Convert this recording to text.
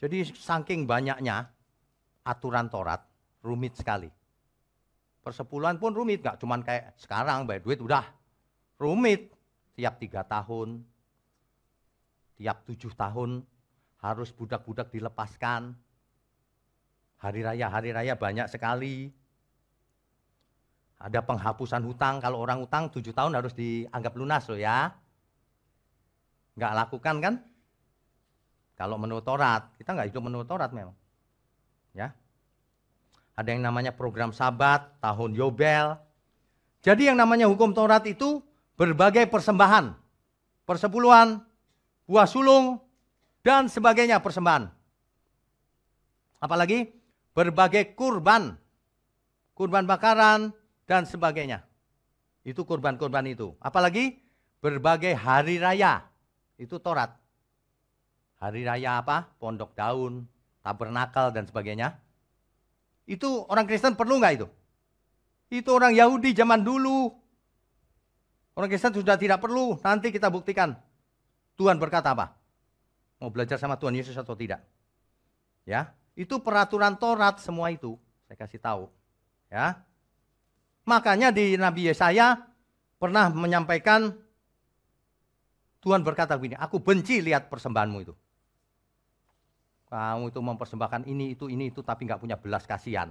Jadi saking banyaknya aturan Torat, rumit sekali. Persepuluhan pun rumit, gak cuman kayak sekarang bayar duit udah rumit. Tiap tiga tahun, tiap tujuh tahun harus budak-budak dilepaskan. Hari raya, hari raya banyak sekali. Ada penghapusan hutang, kalau orang hutang tujuh tahun harus dianggap lunas loh ya. Gak lakukan kan? Kalau menurut Torat, kita nggak hidup menurut Torat memang. Ya. Ada yang namanya program sabat, tahun Yobel. Jadi yang namanya hukum Torat itu berbagai persembahan. Persepuluhan, buah sulung, dan sebagainya persembahan. Apalagi berbagai kurban. Kurban bakaran, dan sebagainya. Itu kurban-kurban itu. Apalagi berbagai hari raya. Itu Torat hari raya apa? Pondok daun, tabernakel dan sebagainya. Itu orang Kristen perlu nggak itu? Itu orang Yahudi zaman dulu. Orang Kristen sudah tidak perlu. Nanti kita buktikan. Tuhan berkata apa? Mau belajar sama Tuhan Yesus atau tidak? Ya, itu peraturan Taurat semua itu. Saya kasih tahu. Ya. Makanya di Nabi Yesaya pernah menyampaikan Tuhan berkata begini, aku benci lihat persembahanmu itu kamu itu mempersembahkan ini itu ini itu tapi nggak punya belas kasihan